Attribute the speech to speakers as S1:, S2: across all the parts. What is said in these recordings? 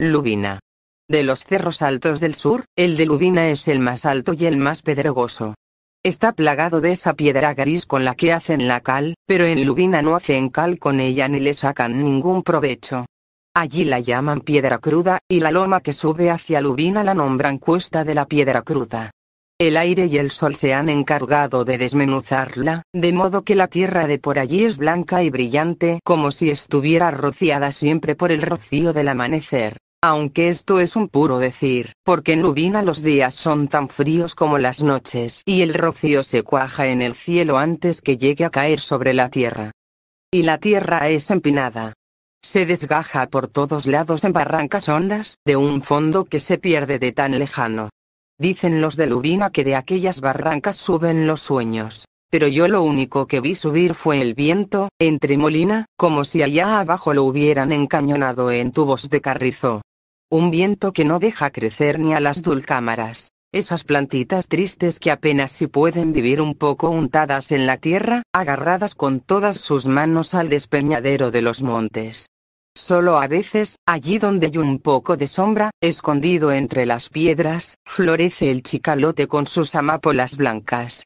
S1: Lubina. De los cerros altos del sur, el de Lubina es el más alto y el más pedregoso. Está plagado de esa piedra gris con la que hacen la cal, pero en Lubina no hacen cal con ella ni le sacan ningún provecho. Allí la llaman piedra cruda, y la loma que sube hacia Lubina la nombran cuesta de la piedra cruda. El aire y el sol se han encargado de desmenuzarla, de modo que la tierra de por allí es blanca y brillante como si estuviera rociada siempre por el rocío del amanecer aunque esto es un puro decir, porque en Lubina los días son tan fríos como las noches y el rocío se cuaja en el cielo antes que llegue a caer sobre la tierra. Y la tierra es empinada. Se desgaja por todos lados en barrancas hondas, de un fondo que se pierde de tan lejano. Dicen los de Lubina que de aquellas barrancas suben los sueños, pero yo lo único que vi subir fue el viento, entre molina, como si allá abajo lo hubieran encañonado en tubos de carrizo. Un viento que no deja crecer ni a las dulcámaras, esas plantitas tristes que apenas si pueden vivir un poco untadas en la tierra, agarradas con todas sus manos al despeñadero de los montes. Solo a veces, allí donde hay un poco de sombra, escondido entre las piedras, florece el chicalote con sus amápolas blancas.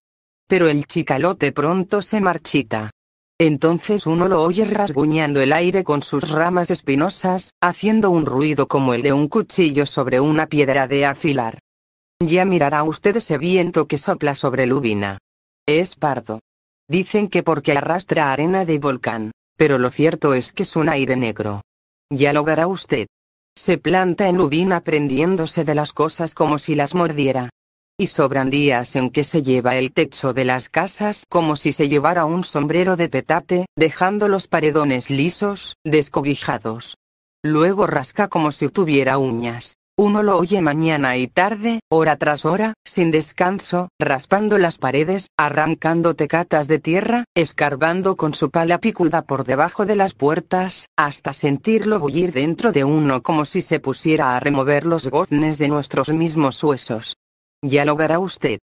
S1: Pero el chicalote pronto se marchita. Entonces uno lo oye rasguñando el aire con sus ramas espinosas, haciendo un ruido como el de un cuchillo sobre una piedra de afilar. Ya mirará usted ese viento que sopla sobre Lubina. Es pardo. Dicen que porque arrastra arena de volcán, pero lo cierto es que es un aire negro. Ya lo verá usted. Se planta en Lubina prendiéndose de las cosas como si las mordiera y sobran días en que se lleva el techo de las casas como si se llevara un sombrero de petate, dejando los paredones lisos, descobijados. Luego rasca como si tuviera uñas. Uno lo oye mañana y tarde, hora tras hora, sin descanso, raspando las paredes, arrancando tecatas de tierra, escarbando con su pala picuda por debajo de las puertas, hasta sentirlo bullir dentro de uno como si se pusiera a remover los goznes de nuestros mismos huesos. Ya lo verá usted.